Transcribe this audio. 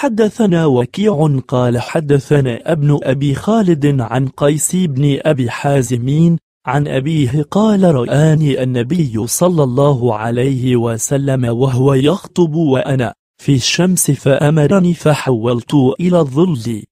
حدثنا وكيع قال حدثنا ابن أبي خالد عن قيس بن أبي حازمين عن أبيه قال رآني النبي صلى الله عليه وسلم وهو يخطب وأنا في الشمس فأمرني فحولت إلى الظل